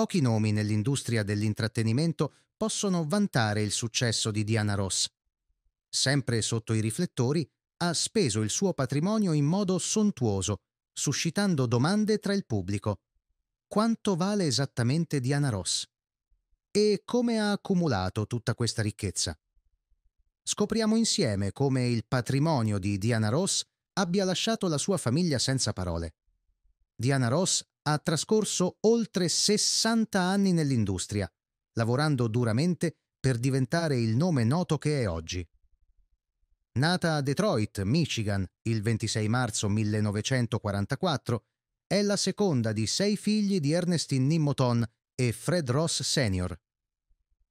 Pochi nomi nell'industria dell'intrattenimento possono vantare il successo di Diana Ross. Sempre sotto i riflettori, ha speso il suo patrimonio in modo sontuoso, suscitando domande tra il pubblico. Quanto vale esattamente Diana Ross? E come ha accumulato tutta questa ricchezza? Scopriamo insieme come il patrimonio di Diana Ross abbia lasciato la sua famiglia senza parole. Diana Ross ha trascorso oltre 60 anni nell'industria, lavorando duramente per diventare il nome noto che è oggi. Nata a Detroit, Michigan, il 26 marzo 1944, è la seconda di sei figli di Ernestine Nimmoton e Fred Ross Sr.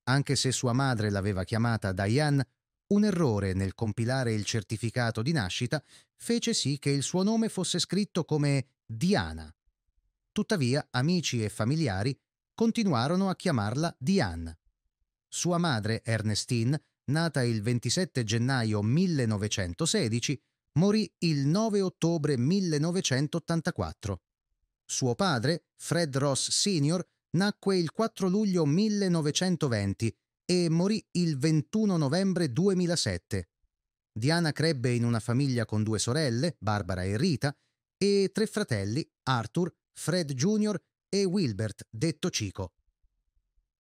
Anche se sua madre l'aveva chiamata Diane, un errore nel compilare il certificato di nascita fece sì che il suo nome fosse scritto come Diana. Tuttavia, amici e familiari continuarono a chiamarla Diane. Sua madre, Ernestine, nata il 27 gennaio 1916, morì il 9 ottobre 1984. Suo padre, Fred Ross Sr., nacque il 4 luglio 1920 e morì il 21 novembre 2007. Diana crebbe in una famiglia con due sorelle, Barbara e Rita, e tre fratelli, Arthur, Fred Jr. e Wilbert, detto Cico.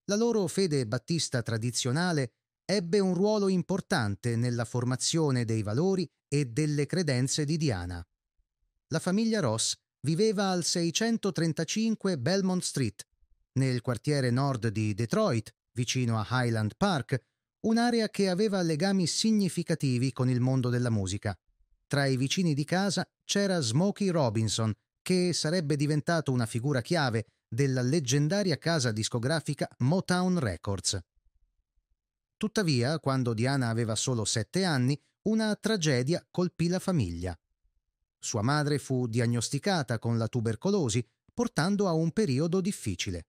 La loro fede battista tradizionale ebbe un ruolo importante nella formazione dei valori e delle credenze di Diana. La famiglia Ross viveva al 635 Belmont Street, nel quartiere nord di Detroit, vicino a Highland Park, un'area che aveva legami significativi con il mondo della musica. Tra i vicini di casa c'era Smokey Robinson, che sarebbe diventato una figura chiave della leggendaria casa discografica Motown Records. Tuttavia, quando Diana aveva solo sette anni, una tragedia colpì la famiglia. Sua madre fu diagnosticata con la tubercolosi, portando a un periodo difficile.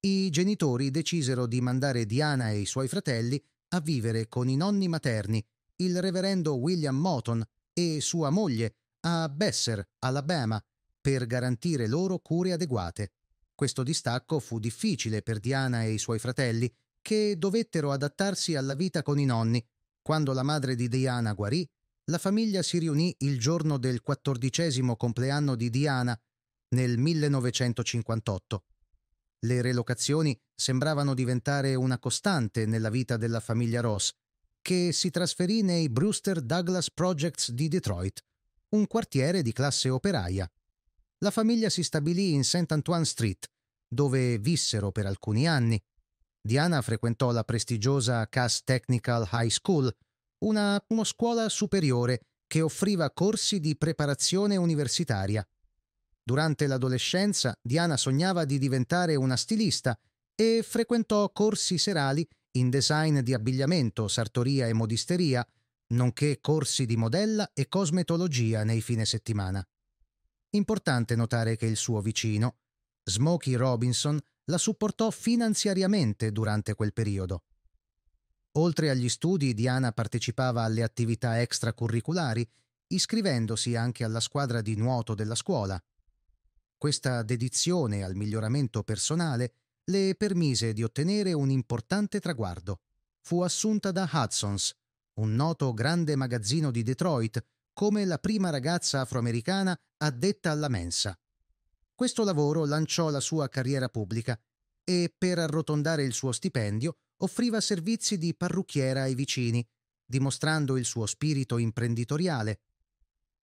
I genitori decisero di mandare Diana e i suoi fratelli a vivere con i nonni materni, il reverendo William Moton e sua moglie, a Besser, Alabama, per garantire loro cure adeguate. Questo distacco fu difficile per Diana e i suoi fratelli, che dovettero adattarsi alla vita con i nonni. Quando la madre di Diana guarì, la famiglia si riunì il giorno del quattordicesimo compleanno di Diana nel 1958. Le relocazioni sembravano diventare una costante nella vita della famiglia Ross, che si trasferì nei Brewster Douglas Projects di Detroit un quartiere di classe operaia. La famiglia si stabilì in St. Antoine Street, dove vissero per alcuni anni. Diana frequentò la prestigiosa Cass Technical High School, una, una scuola superiore che offriva corsi di preparazione universitaria. Durante l'adolescenza Diana sognava di diventare una stilista e frequentò corsi serali in design di abbigliamento, sartoria e modisteria, nonché corsi di modella e cosmetologia nei fine settimana. Importante notare che il suo vicino, Smokey Robinson, la supportò finanziariamente durante quel periodo. Oltre agli studi, Diana partecipava alle attività extracurriculari, iscrivendosi anche alla squadra di nuoto della scuola. Questa dedizione al miglioramento personale le permise di ottenere un importante traguardo. Fu assunta da Hudson's, un noto grande magazzino di Detroit, come la prima ragazza afroamericana addetta alla mensa. Questo lavoro lanciò la sua carriera pubblica e, per arrotondare il suo stipendio, offriva servizi di parrucchiera ai vicini, dimostrando il suo spirito imprenditoriale.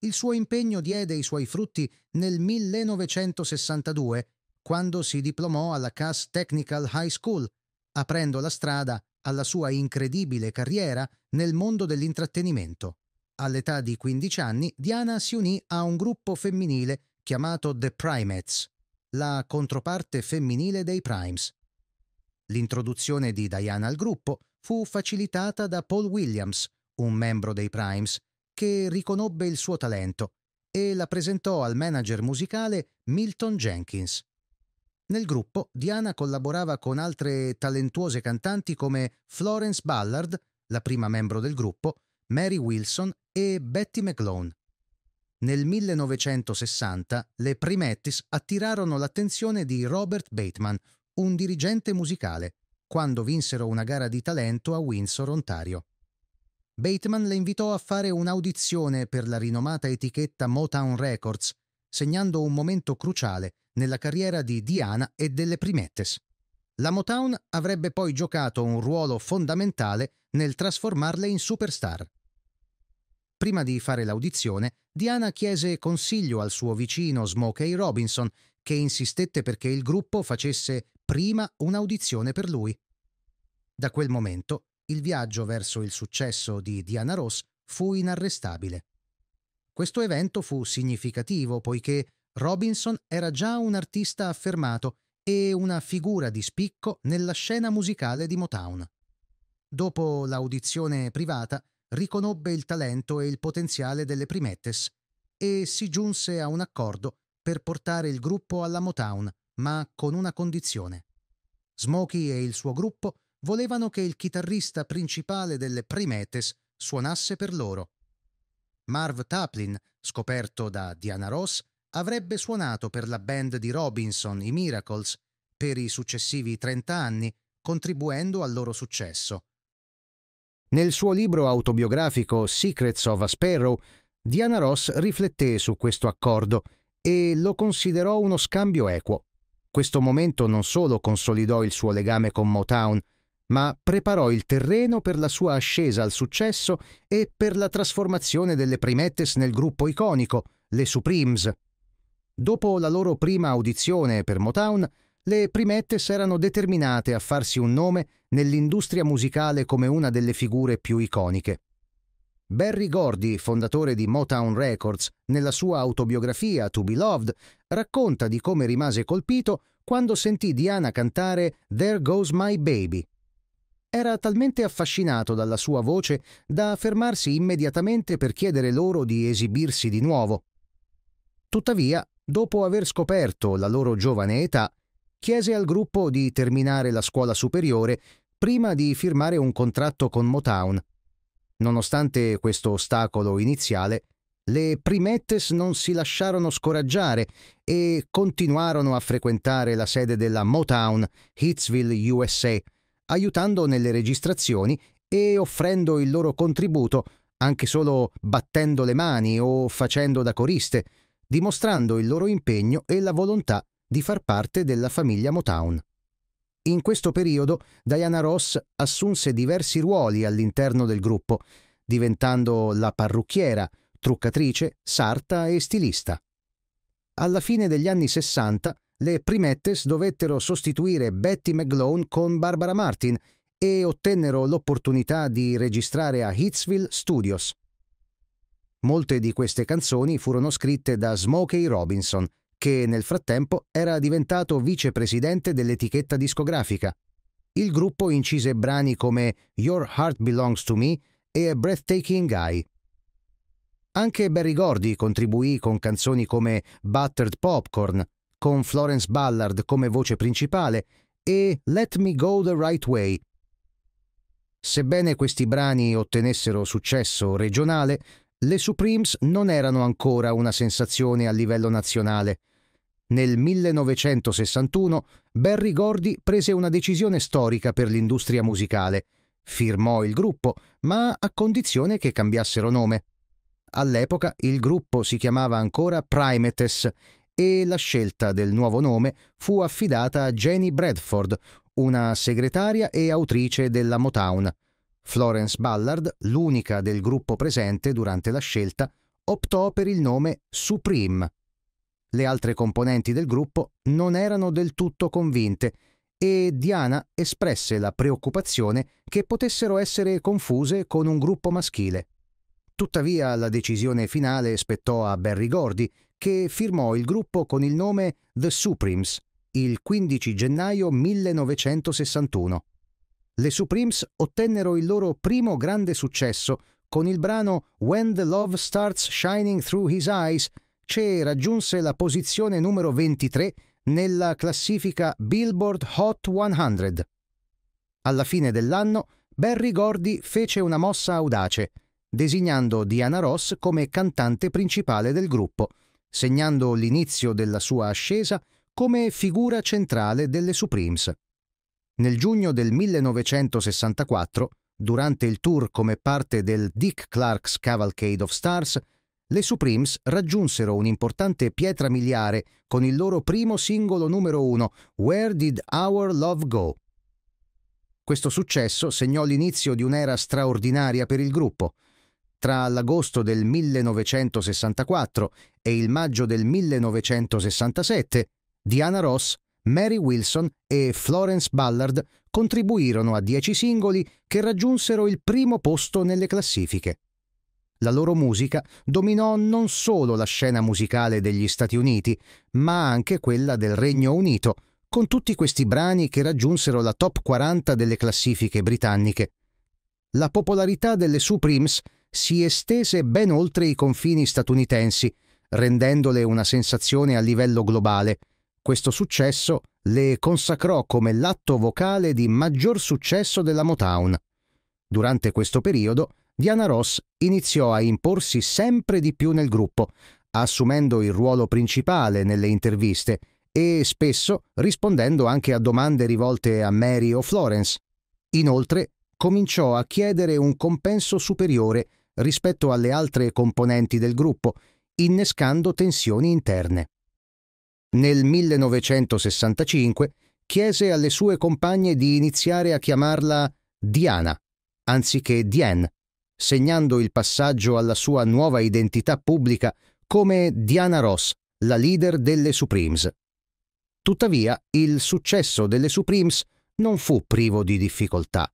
Il suo impegno diede i suoi frutti nel 1962, quando si diplomò alla Cass Technical High School, aprendo la strada alla sua incredibile carriera nel mondo dell'intrattenimento. All'età di 15 anni Diana si unì a un gruppo femminile chiamato The Primates, la controparte femminile dei Primes. L'introduzione di Diana al gruppo fu facilitata da Paul Williams, un membro dei Primes, che riconobbe il suo talento e la presentò al manager musicale Milton Jenkins. Nel gruppo Diana collaborava con altre talentuose cantanti come Florence Ballard, la prima membro del gruppo, Mary Wilson e Betty McLone. Nel 1960 le Primettis attirarono l'attenzione di Robert Bateman, un dirigente musicale, quando vinsero una gara di talento a Windsor, Ontario. Bateman le invitò a fare un'audizione per la rinomata etichetta Motown Records, segnando un momento cruciale nella carriera di Diana e delle Primettes. La Motown avrebbe poi giocato un ruolo fondamentale nel trasformarle in superstar. Prima di fare l'audizione, Diana chiese consiglio al suo vicino Smokey Robinson, che insistette perché il gruppo facesse prima un'audizione per lui. Da quel momento, il viaggio verso il successo di Diana Ross fu inarrestabile. Questo evento fu significativo poiché Robinson era già un artista affermato e una figura di spicco nella scena musicale di Motown dopo l'audizione privata, riconobbe il talento e il potenziale delle Primettes e si giunse a un accordo per portare il gruppo alla Motown, ma con una condizione. Smokey e il suo gruppo volevano che il chitarrista principale delle Primetes suonasse per loro. Marv Taplin, scoperto da Diana Ross, avrebbe suonato per la band di Robinson, i Miracles, per i successivi 30 anni, contribuendo al loro successo. Nel suo libro autobiografico Secrets of a Sparrow, Diana Ross rifletté su questo accordo e lo considerò uno scambio equo. Questo momento non solo consolidò il suo legame con Motown, ma preparò il terreno per la sua ascesa al successo e per la trasformazione delle Primettes nel gruppo iconico, le Supremes. Dopo la loro prima audizione per Motown, le primette s'erano determinate a farsi un nome nell'industria musicale come una delle figure più iconiche. Barry Gordy, fondatore di Motown Records, nella sua autobiografia To Be Loved, racconta di come rimase colpito quando sentì Diana cantare There Goes My Baby. Era talmente affascinato dalla sua voce da fermarsi immediatamente per chiedere loro di esibirsi di nuovo. Tuttavia, dopo aver scoperto la loro giovane età, chiese al gruppo di terminare la scuola superiore prima di firmare un contratto con Motown. Nonostante questo ostacolo iniziale, le primettes non si lasciarono scoraggiare e continuarono a frequentare la sede della Motown Hitsville USA, aiutando nelle registrazioni e offrendo il loro contributo anche solo battendo le mani o facendo da coriste, dimostrando il loro impegno e la volontà di far parte della famiglia Motown. In questo periodo Diana Ross assunse diversi ruoli all'interno del gruppo, diventando la parrucchiera, truccatrice, sarta e stilista. Alla fine degli anni Sessanta le Primettes dovettero sostituire Betty McGlone con Barbara Martin e ottennero l'opportunità di registrare a Hitsville Studios. Molte di queste canzoni furono scritte da Smokey Robinson, che nel frattempo era diventato vicepresidente dell'etichetta discografica. Il gruppo incise brani come Your Heart Belongs to Me e A Breathtaking Guy. Anche Barry Gordy contribuì con canzoni come Buttered Popcorn, con Florence Ballard come voce principale e Let Me Go the Right Way. Sebbene questi brani ottenessero successo regionale, le Supremes non erano ancora una sensazione a livello nazionale nel 1961 Barry Gordy prese una decisione storica per l'industria musicale. Firmò il gruppo, ma a condizione che cambiassero nome. All'epoca il gruppo si chiamava ancora Primates e la scelta del nuovo nome fu affidata a Jenny Bradford, una segretaria e autrice della Motown. Florence Ballard, l'unica del gruppo presente durante la scelta, optò per il nome Supreme. Le altre componenti del gruppo non erano del tutto convinte e Diana espresse la preoccupazione che potessero essere confuse con un gruppo maschile. Tuttavia la decisione finale spettò a Barry Gordy, che firmò il gruppo con il nome The Supremes il 15 gennaio 1961. Le Supremes ottennero il loro primo grande successo con il brano When the Love Starts Shining Through His Eyes che raggiunse la posizione numero 23 nella classifica Billboard Hot 100. Alla fine dell'anno, Barry Gordy fece una mossa audace, designando Diana Ross come cantante principale del gruppo, segnando l'inizio della sua ascesa come figura centrale delle Supremes. Nel giugno del 1964, durante il tour come parte del Dick Clark's Cavalcade of Stars, le Supremes raggiunsero un'importante pietra miliare con il loro primo singolo numero uno, Where Did Our Love Go? Questo successo segnò l'inizio di un'era straordinaria per il gruppo. Tra l'agosto del 1964 e il maggio del 1967, Diana Ross, Mary Wilson e Florence Ballard contribuirono a dieci singoli che raggiunsero il primo posto nelle classifiche. La loro musica dominò non solo la scena musicale degli Stati Uniti, ma anche quella del Regno Unito, con tutti questi brani che raggiunsero la top 40 delle classifiche britanniche. La popolarità delle Supremes si estese ben oltre i confini statunitensi, rendendole una sensazione a livello globale. Questo successo le consacrò come l'atto vocale di maggior successo della Motown. Durante questo periodo Diana Ross iniziò a imporsi sempre di più nel gruppo, assumendo il ruolo principale nelle interviste e spesso rispondendo anche a domande rivolte a Mary o Florence. Inoltre, cominciò a chiedere un compenso superiore rispetto alle altre componenti del gruppo, innescando tensioni interne. Nel 1965 chiese alle sue compagne di iniziare a chiamarla Diana, anziché Diane, segnando il passaggio alla sua nuova identità pubblica come Diana Ross, la leader delle Supremes. Tuttavia, il successo delle Supremes non fu privo di difficoltà.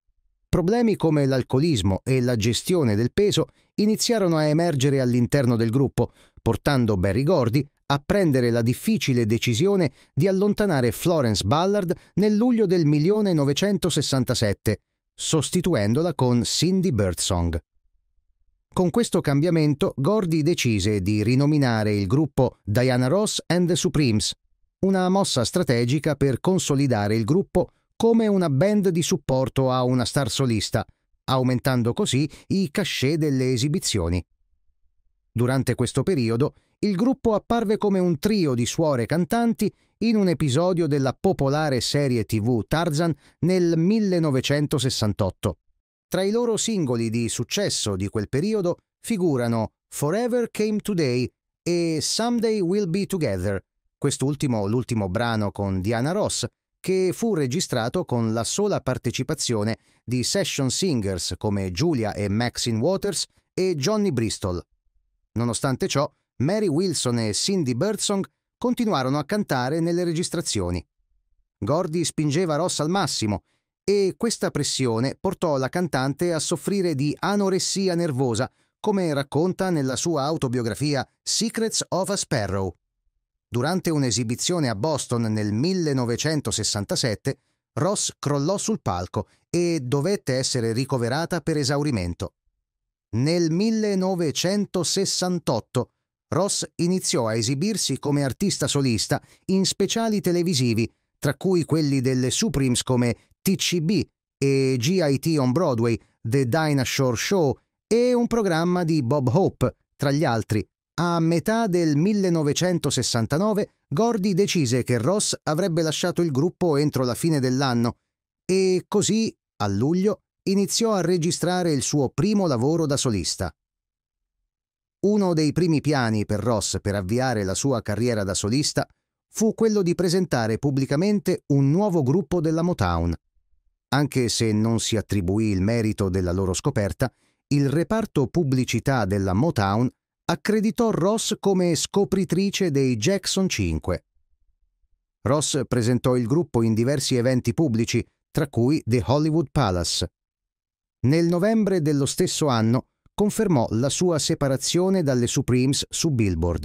Problemi come l'alcolismo e la gestione del peso iniziarono a emergere all'interno del gruppo, portando Barry Gordy a prendere la difficile decisione di allontanare Florence Ballard nel luglio del 1967, sostituendola con Cindy Birdsong. Con questo cambiamento Gordy decise di rinominare il gruppo Diana Ross and the Supremes, una mossa strategica per consolidare il gruppo come una band di supporto a una star solista, aumentando così i cachet delle esibizioni. Durante questo periodo il gruppo apparve come un trio di suore cantanti in un episodio della popolare serie tv Tarzan nel 1968. Tra i loro singoli di successo di quel periodo figurano Forever Came Today e Someday We'll Be Together, quest'ultimo l'ultimo brano con Diana Ross, che fu registrato con la sola partecipazione di session singers come Julia e Maxine Waters e Johnny Bristol. Nonostante ciò, Mary Wilson e Cindy Birdsong continuarono a cantare nelle registrazioni. Gordy spingeva Ross al massimo e questa pressione portò la cantante a soffrire di anoressia nervosa, come racconta nella sua autobiografia Secrets of a Sparrow. Durante un'esibizione a Boston nel 1967, Ross crollò sul palco e dovette essere ricoverata per esaurimento. Nel 1968 Ross iniziò a esibirsi come artista solista in speciali televisivi, tra cui quelli delle Supremes come TCB e GIT on Broadway, The Dinosaur Show e un programma di Bob Hope, tra gli altri. A metà del 1969 Gordy decise che Ross avrebbe lasciato il gruppo entro la fine dell'anno e così, a luglio, iniziò a registrare il suo primo lavoro da solista. Uno dei primi piani per Ross per avviare la sua carriera da solista fu quello di presentare pubblicamente un nuovo gruppo della Motown, anche se non si attribuì il merito della loro scoperta, il reparto pubblicità della Motown accreditò Ross come scopritrice dei Jackson 5. Ross presentò il gruppo in diversi eventi pubblici, tra cui The Hollywood Palace. Nel novembre dello stesso anno confermò la sua separazione dalle Supremes su Billboard.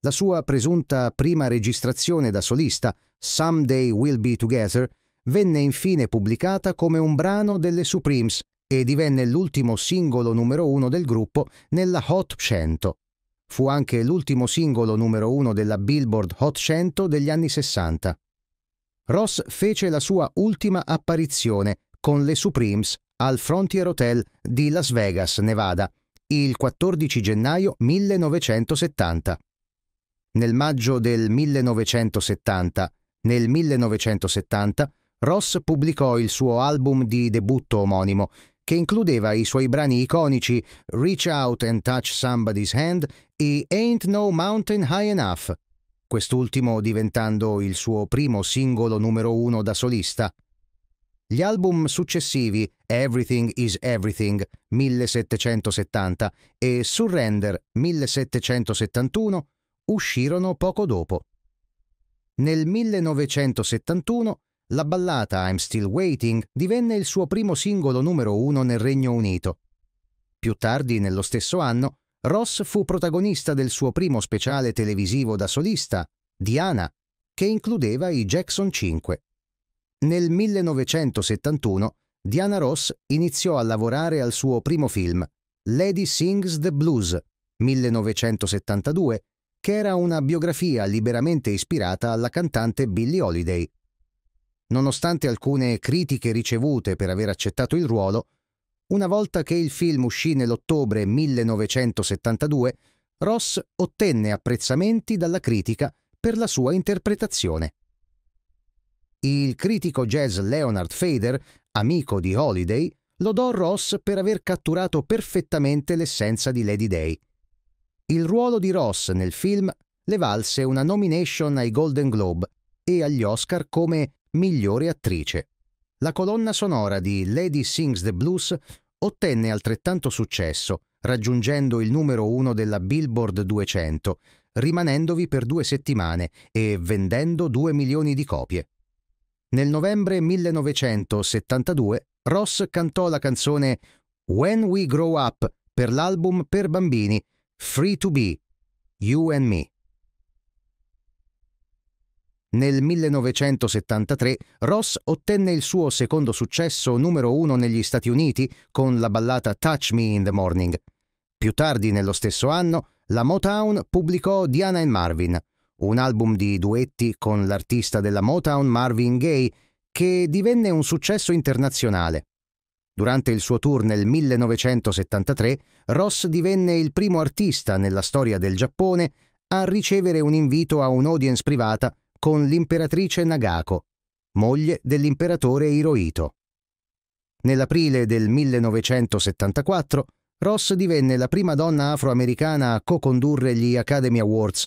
La sua presunta prima registrazione da solista, Someday We'll Be Together, venne infine pubblicata come un brano delle Supremes e divenne l'ultimo singolo numero uno del gruppo nella Hot 100. Fu anche l'ultimo singolo numero uno della Billboard Hot 100 degli anni 60. Ross fece la sua ultima apparizione con le Supremes al Frontier Hotel di Las Vegas, Nevada, il 14 gennaio 1970. Nel maggio del 1970, nel 1970 Ross pubblicò il suo album di debutto omonimo, che includeva i suoi brani iconici Reach Out and Touch Somebody's Hand e Ain't No Mountain High Enough, quest'ultimo diventando il suo primo singolo numero uno da solista. Gli album successivi Everything is Everything 1770 e Surrender 1771 uscirono poco dopo. Nel 1971 la ballata I'm Still Waiting divenne il suo primo singolo numero uno nel Regno Unito. Più tardi, nello stesso anno, Ross fu protagonista del suo primo speciale televisivo da solista, Diana, che includeva i Jackson 5. Nel 1971 Diana Ross iniziò a lavorare al suo primo film, Lady Sings the Blues, 1972, che era una biografia liberamente ispirata alla cantante Billie Holiday nonostante alcune critiche ricevute per aver accettato il ruolo, una volta che il film uscì nell'ottobre 1972, Ross ottenne apprezzamenti dalla critica per la sua interpretazione. Il critico jazz Leonard Fader, amico di Holiday, lodò Ross per aver catturato perfettamente l'essenza di Lady Day. Il ruolo di Ross nel film le valse una nomination ai Golden Globe e agli Oscar come migliore attrice. La colonna sonora di Lady Sings the Blues ottenne altrettanto successo, raggiungendo il numero uno della Billboard 200, rimanendovi per due settimane e vendendo due milioni di copie. Nel novembre 1972 Ross cantò la canzone When We Grow Up per l'album per bambini Free to Be, You and Me. Nel 1973 Ross ottenne il suo secondo successo numero uno negli Stati Uniti con la ballata Touch Me in the Morning. Più tardi nello stesso anno, la Motown pubblicò Diana and Marvin, un album di duetti con l'artista della Motown Marvin Gaye che divenne un successo internazionale. Durante il suo tour nel 1973, Ross divenne il primo artista nella storia del Giappone a ricevere un invito a un'audience privata con l'imperatrice Nagako, moglie dell'imperatore Hirohito. Nell'aprile del 1974 Ross divenne la prima donna afroamericana a co-condurre gli Academy Awards,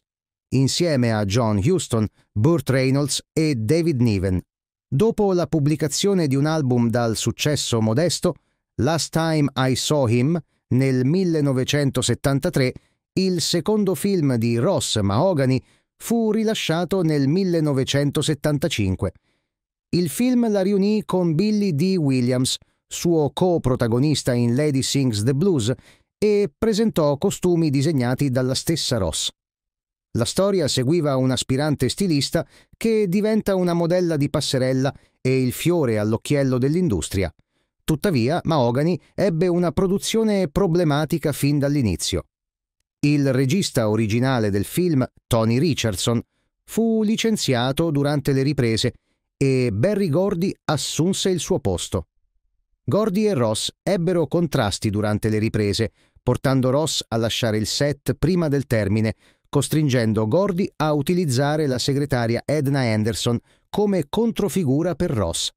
insieme a John Huston, Burt Reynolds e David Niven. Dopo la pubblicazione di un album dal successo modesto, Last Time I Saw Him, nel 1973, il secondo film di Ross Mahogany fu rilasciato nel 1975. Il film la riunì con Billy D. Williams, suo co-protagonista in Lady Sings the Blues, e presentò costumi disegnati dalla stessa Ross. La storia seguiva un aspirante stilista che diventa una modella di passerella e il fiore all'occhiello dell'industria. Tuttavia, Mahogany ebbe una produzione problematica fin dall'inizio. Il regista originale del film, Tony Richardson, fu licenziato durante le riprese e Barry Gordy assunse il suo posto. Gordy e Ross ebbero contrasti durante le riprese, portando Ross a lasciare il set prima del termine, costringendo Gordy a utilizzare la segretaria Edna Anderson come controfigura per Ross.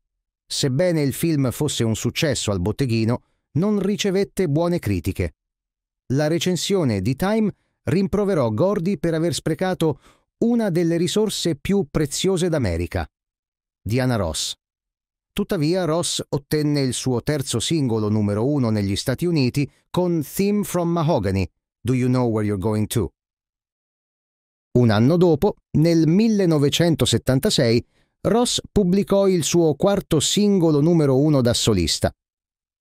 Sebbene il film fosse un successo al botteghino, non ricevette buone critiche la recensione di Time rimproverò Gordy per aver sprecato una delle risorse più preziose d'America, Diana Ross. Tuttavia Ross ottenne il suo terzo singolo numero uno negli Stati Uniti con Theme from Mahogany, Do You Know Where You're Going To? Un anno dopo, nel 1976, Ross pubblicò il suo quarto singolo numero uno da solista,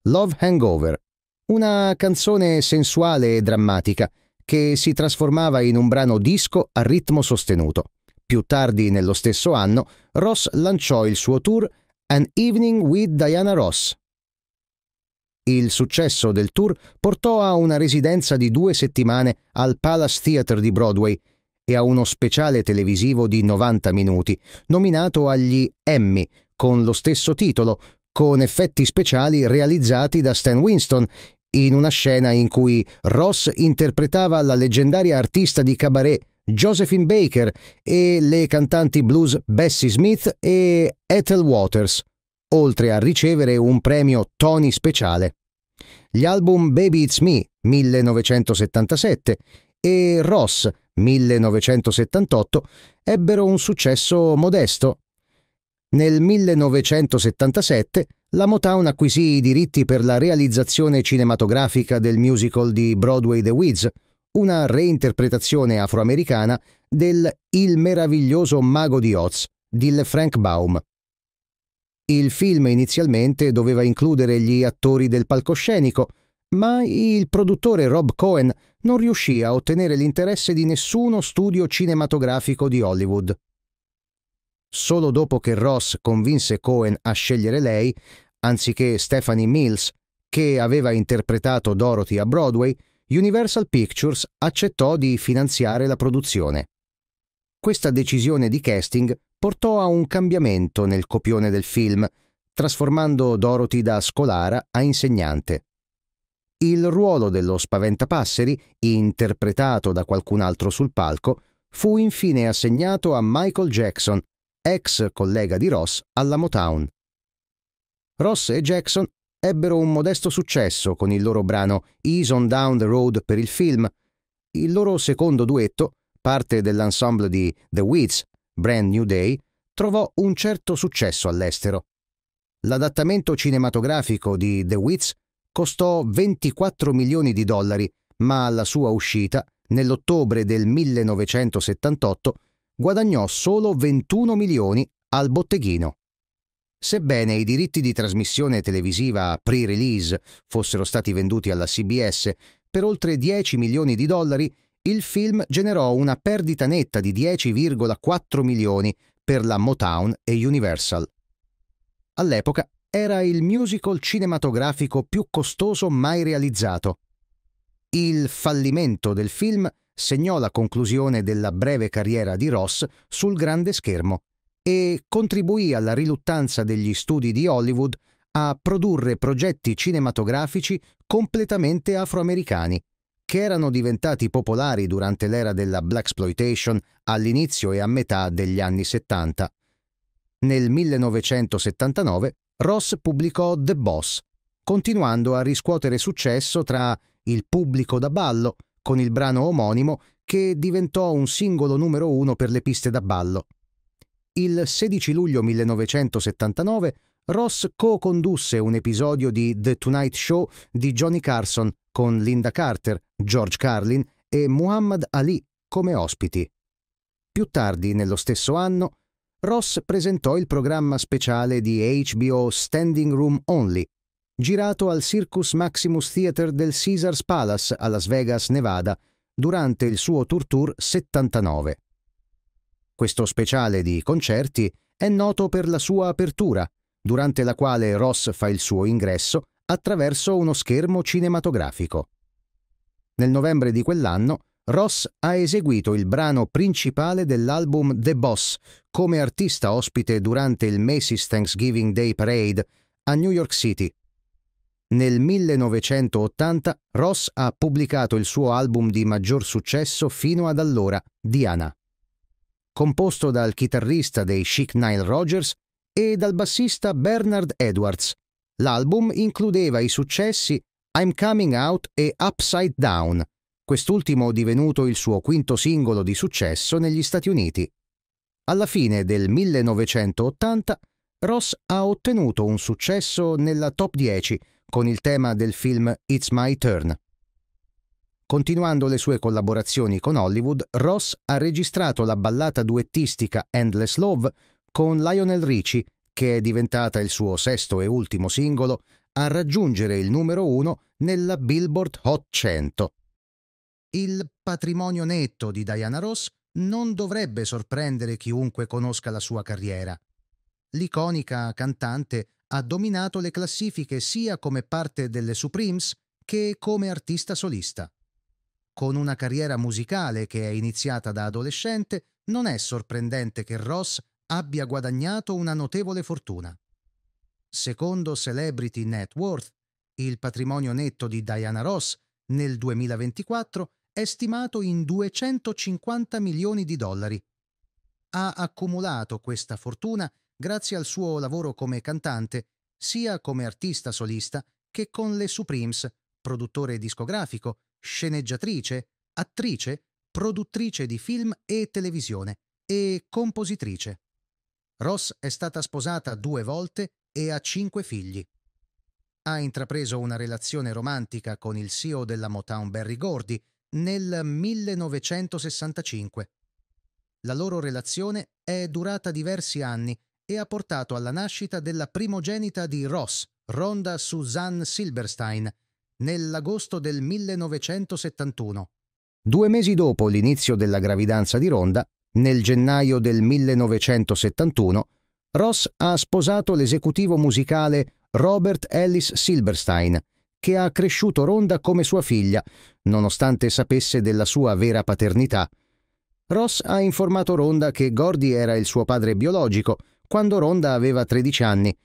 Love Hangover, una canzone sensuale e drammatica che si trasformava in un brano disco a ritmo sostenuto. Più tardi nello stesso anno, Ross lanciò il suo tour An Evening with Diana Ross. Il successo del tour portò a una residenza di due settimane al Palace Theatre di Broadway e a uno speciale televisivo di 90 minuti, nominato agli Emmy, con lo stesso titolo, con effetti speciali realizzati da Stan Winston in una scena in cui Ross interpretava la leggendaria artista di cabaret Josephine Baker e le cantanti blues Bessie Smith e Ethel Waters, oltre a ricevere un premio Tony speciale. Gli album Baby It's Me 1977 e Ross 1978 ebbero un successo modesto nel 1977 la Motown acquisì i diritti per la realizzazione cinematografica del musical di Broadway The Wiz, una reinterpretazione afroamericana del Il meraviglioso mago di Oz di Frank Baum. Il film inizialmente doveva includere gli attori del palcoscenico, ma il produttore Rob Cohen non riuscì a ottenere l'interesse di nessuno studio cinematografico di Hollywood solo dopo che Ross convinse Cohen a scegliere lei, anziché Stephanie Mills, che aveva interpretato Dorothy a Broadway, Universal Pictures accettò di finanziare la produzione. Questa decisione di casting portò a un cambiamento nel copione del film, trasformando Dorothy da scolara a insegnante. Il ruolo dello spaventapasseri, interpretato da qualcun altro sul palco, fu infine assegnato a Michael Jackson, ex collega di Ross alla Motown. Ross e Jackson ebbero un modesto successo con il loro brano Ease on Down the Road per il film. Il loro secondo duetto, parte dell'ensemble di The Weeds, Brand New Day, trovò un certo successo all'estero. L'adattamento cinematografico di The Wits costò 24 milioni di dollari, ma alla sua uscita, nell'ottobre del 1978, guadagnò solo 21 milioni al botteghino. Sebbene i diritti di trasmissione televisiva pre-release fossero stati venduti alla CBS per oltre 10 milioni di dollari, il film generò una perdita netta di 10,4 milioni per la Motown e Universal. All'epoca era il musical cinematografico più costoso mai realizzato. Il fallimento del film è segnò la conclusione della breve carriera di Ross sul grande schermo e contribuì alla riluttanza degli studi di Hollywood a produrre progetti cinematografici completamente afroamericani, che erano diventati popolari durante l'era della blaxploitation all'inizio e a metà degli anni 70. Nel 1979 Ross pubblicò The Boss, continuando a riscuotere successo tra il pubblico da ballo, con il brano omonimo che diventò un singolo numero uno per le piste da ballo. Il 16 luglio 1979 Ross co-condusse un episodio di The Tonight Show di Johnny Carson con Linda Carter, George Carlin e Muhammad Ali come ospiti. Più tardi, nello stesso anno, Ross presentò il programma speciale di HBO Standing Room Only, girato al Circus Maximus Theater del Caesars Palace a Las Vegas, Nevada, durante il suo Tour Tour 79. Questo speciale di concerti è noto per la sua apertura, durante la quale Ross fa il suo ingresso attraverso uno schermo cinematografico. Nel novembre di quell'anno, Ross ha eseguito il brano principale dell'album The Boss come artista ospite durante il Macy's Thanksgiving Day Parade a New York City nel 1980 Ross ha pubblicato il suo album di maggior successo fino ad allora, Diana. Composto dal chitarrista dei Chic Nile Rogers e dal bassista Bernard Edwards, l'album includeva i successi I'm Coming Out e Upside Down, quest'ultimo divenuto il suo quinto singolo di successo negli Stati Uniti. Alla fine del 1980 Ross ha ottenuto un successo nella top 10 con il tema del film It's My Turn. Continuando le sue collaborazioni con Hollywood, Ross ha registrato la ballata duettistica Endless Love con Lionel Richie, che è diventata il suo sesto e ultimo singolo a raggiungere il numero uno nella Billboard Hot 100. Il patrimonio netto di Diana Ross non dovrebbe sorprendere chiunque conosca la sua carriera. L'iconica cantante ha dominato le classifiche sia come parte delle Supremes che come artista solista. Con una carriera musicale che è iniziata da adolescente, non è sorprendente che Ross abbia guadagnato una notevole fortuna. Secondo Celebrity Net Worth, il patrimonio netto di Diana Ross nel 2024 è stimato in 250 milioni di dollari. Ha accumulato questa fortuna grazie al suo lavoro come cantante, sia come artista solista che con le Supremes, produttore discografico, sceneggiatrice, attrice, produttrice di film e televisione e compositrice. Ross è stata sposata due volte e ha cinque figli. Ha intrapreso una relazione romantica con il CEO della Motown Barry Gordy nel 1965. La loro relazione è durata diversi anni e ha portato alla nascita della primogenita di Ross, Ronda Suzanne Silberstein, nell'agosto del 1971. Due mesi dopo l'inizio della gravidanza di Ronda, nel gennaio del 1971, Ross ha sposato l'esecutivo musicale Robert Ellis Silberstein, che ha cresciuto Ronda come sua figlia, nonostante sapesse della sua vera paternità. Ross ha informato Ronda che Gordy era il suo padre biologico, quando Ronda aveva 13 anni.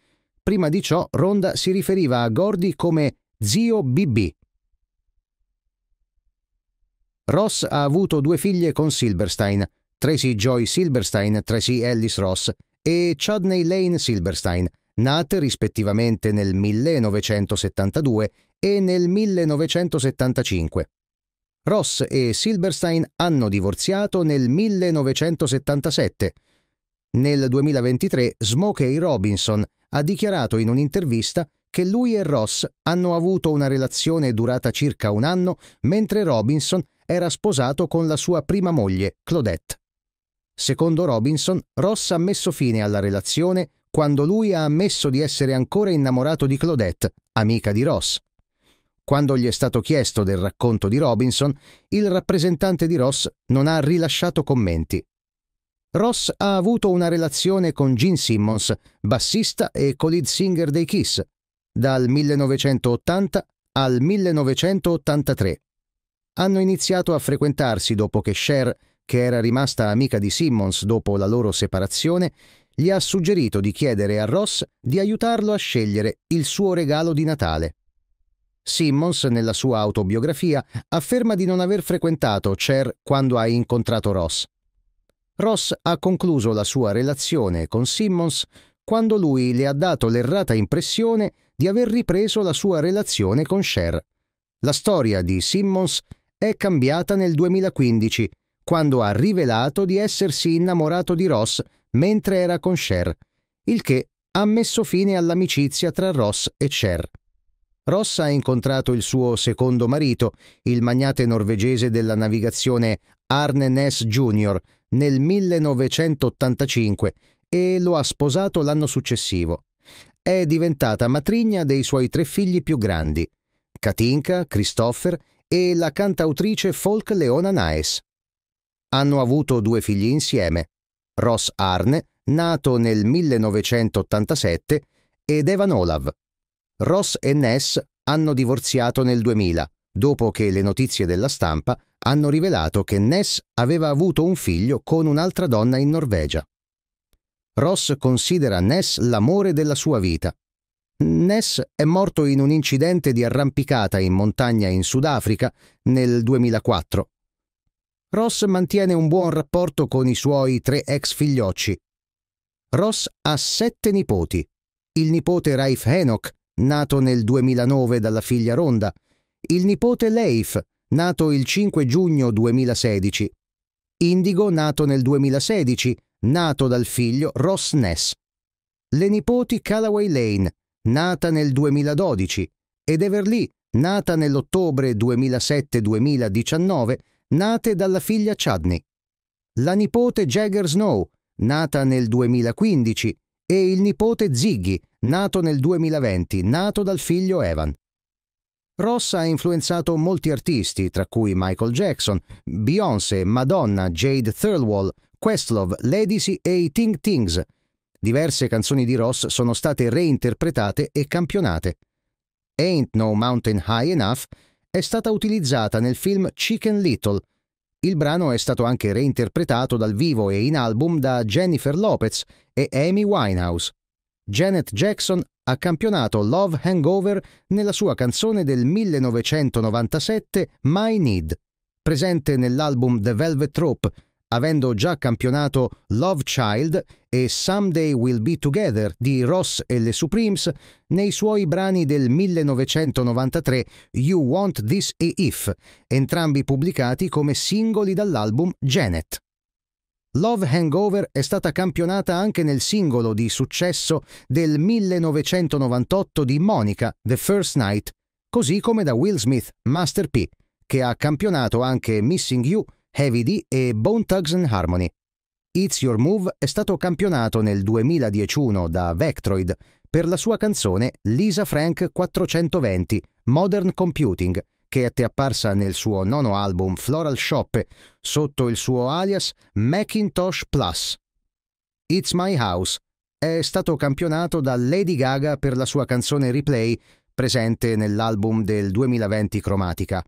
Prima di ciò Ronda si riferiva a Gordy come zio BB. Ross ha avuto due figlie con Silberstein, Tracy Joy Silberstein, Tracy Ellis Ross e Chudney Lane Silberstein, nate rispettivamente nel 1972 e nel 1975. Ross e Silberstein hanno divorziato nel 1977 nel 2023 Smokey Robinson ha dichiarato in un'intervista che lui e Ross hanno avuto una relazione durata circa un anno mentre Robinson era sposato con la sua prima moglie, Claudette. Secondo Robinson, Ross ha messo fine alla relazione quando lui ha ammesso di essere ancora innamorato di Claudette, amica di Ross. Quando gli è stato chiesto del racconto di Robinson, il rappresentante di Ross non ha rilasciato commenti. Ross ha avuto una relazione con Gene Simmons, bassista e co-lead singer dei Kiss, dal 1980 al 1983. Hanno iniziato a frequentarsi dopo che Cher, che era rimasta amica di Simmons dopo la loro separazione, gli ha suggerito di chiedere a Ross di aiutarlo a scegliere il suo regalo di Natale. Simmons, nella sua autobiografia, afferma di non aver frequentato Cher quando ha incontrato Ross. Ross ha concluso la sua relazione con Simmons quando lui le ha dato l'errata impressione di aver ripreso la sua relazione con Cher. La storia di Simmons è cambiata nel 2015, quando ha rivelato di essersi innamorato di Ross mentre era con Cher, il che ha messo fine all'amicizia tra Ross e Cher. Ross ha incontrato il suo secondo marito, il magnate norvegese della navigazione Arne Ness Jr., nel 1985 e lo ha sposato l'anno successivo. È diventata matrigna dei suoi tre figli più grandi, Katinka, Christopher e la cantautrice folk Leona Naes. Hanno avuto due figli insieme, Ross Arne, nato nel 1987, ed Evan Olav. Ross e Ness hanno divorziato nel 2000 dopo che le notizie della stampa hanno rivelato che Ness aveva avuto un figlio con un'altra donna in Norvegia. Ross considera Ness l'amore della sua vita. Ness è morto in un incidente di arrampicata in montagna in Sudafrica nel 2004. Ross mantiene un buon rapporto con i suoi tre ex figliocci. Ross ha sette nipoti. Il nipote Raif Henok, nato nel 2009 dalla figlia Ronda, il nipote Leif, nato il 5 giugno 2016, Indigo, nato nel 2016, nato dal figlio Ross Ness, le nipoti Callaway Lane, nata nel 2012, ed Everly, nata nell'ottobre 2007-2019, nate dalla figlia Chadney, la nipote Jagger Snow, nata nel 2015, e il nipote Ziggy, nato nel 2020, nato dal figlio Evan. Ross ha influenzato molti artisti, tra cui Michael Jackson, Beyoncé, Madonna, Jade Thirlwall, Questlove, Ladysy e i Ting Tings. Diverse canzoni di Ross sono state reinterpretate e campionate. Ain't No Mountain High Enough è stata utilizzata nel film Chicken Little. Il brano è stato anche reinterpretato dal vivo e in album da Jennifer Lopez e Amy Winehouse. Janet Jackson ha campionato Love Hangover nella sua canzone del 1997 My Need, presente nell'album The Velvet Rope, avendo già campionato Love Child e Someday We'll Be Together di Ross e le Supremes nei suoi brani del 1993 You Want This E If, entrambi pubblicati come singoli dall'album Janet. Love Hangover è stata campionata anche nel singolo di successo del 1998 di Monica, The First Night, così come da Will Smith, Master P, che ha campionato anche Missing You, Heavy D e Bone Tugs and Harmony. It's Your Move è stato campionato nel 2011 da Vectroid per la sua canzone Lisa Frank 420 Modern Computing, che è apparsa nel suo nono album Floral Shop sotto il suo alias Macintosh Plus. It's My House è stato campionato da Lady Gaga per la sua canzone Replay presente nell'album del 2020 Cromatica.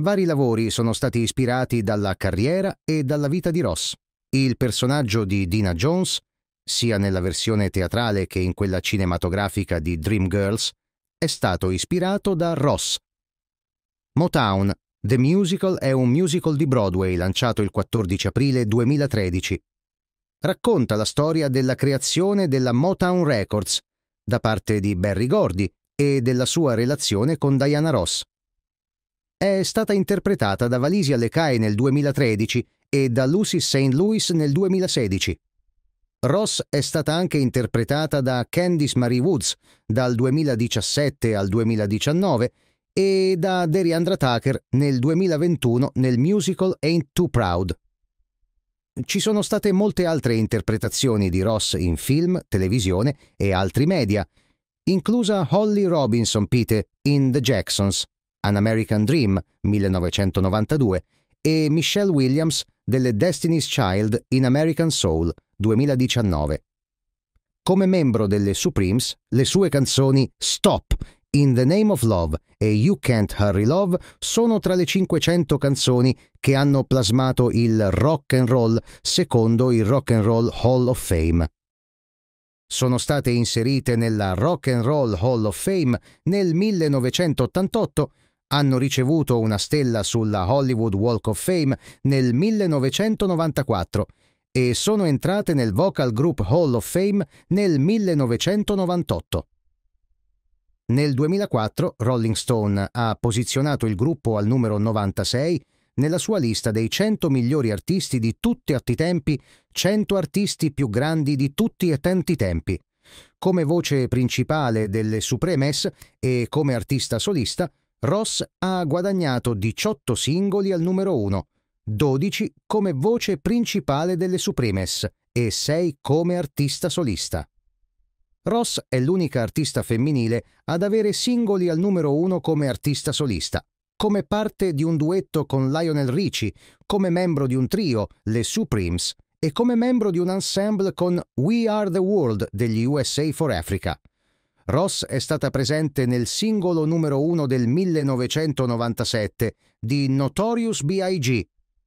Vari lavori sono stati ispirati dalla carriera e dalla vita di Ross. Il personaggio di Dina Jones, sia nella versione teatrale che in quella cinematografica di Dreamgirls, è stato ispirato da Ross, Motown, The Musical è un musical di Broadway lanciato il 14 aprile 2013. Racconta la storia della creazione della Motown Records da parte di Barry Gordy e della sua relazione con Diana Ross. È stata interpretata da Valisia Lecai nel 2013 e da Lucy St. Louis nel 2016. Ross è stata anche interpretata da Candice Marie Woods dal 2017 al 2019 e da Deriandra Tucker nel 2021 nel musical Ain't Too Proud. Ci sono state molte altre interpretazioni di Ross in film, televisione e altri media, inclusa Holly Robinson Pete in The Jacksons, An American Dream 1992 e Michelle Williams delle Destiny's Child in American Soul 2019. Come membro delle Supremes, le sue canzoni Stop in the Name of Love e You Can't Hurry Love sono tra le 500 canzoni che hanno plasmato il rock and roll secondo il Rock and Roll Hall of Fame. Sono state inserite nella Rock and Roll Hall of Fame nel 1988, hanno ricevuto una stella sulla Hollywood Walk of Fame nel 1994 e sono entrate nel Vocal Group Hall of Fame nel 1998. Nel 2004 Rolling Stone ha posizionato il gruppo al numero 96 nella sua lista dei 100 migliori artisti di tutti i tempi, 100 artisti più grandi di tutti e tanti tempi. Come voce principale delle Supremes e come artista solista, Ross ha guadagnato 18 singoli al numero 1, 12 come voce principale delle Supremes e 6 come artista solista. Ross è l'unica artista femminile ad avere singoli al numero uno come artista solista, come parte di un duetto con Lionel Richie, come membro di un trio, le Supremes, e come membro di un ensemble con We Are the World degli USA for Africa. Ross è stata presente nel singolo numero uno del 1997 di Notorious B.I.G.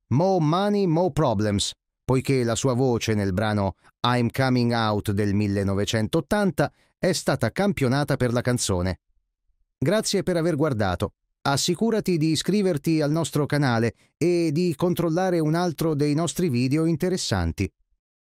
Mo Money, Mo Problems, poiché la sua voce nel brano I'm Coming Out del 1980 è stata campionata per la canzone. Grazie per aver guardato. Assicurati di iscriverti al nostro canale e di controllare un altro dei nostri video interessanti.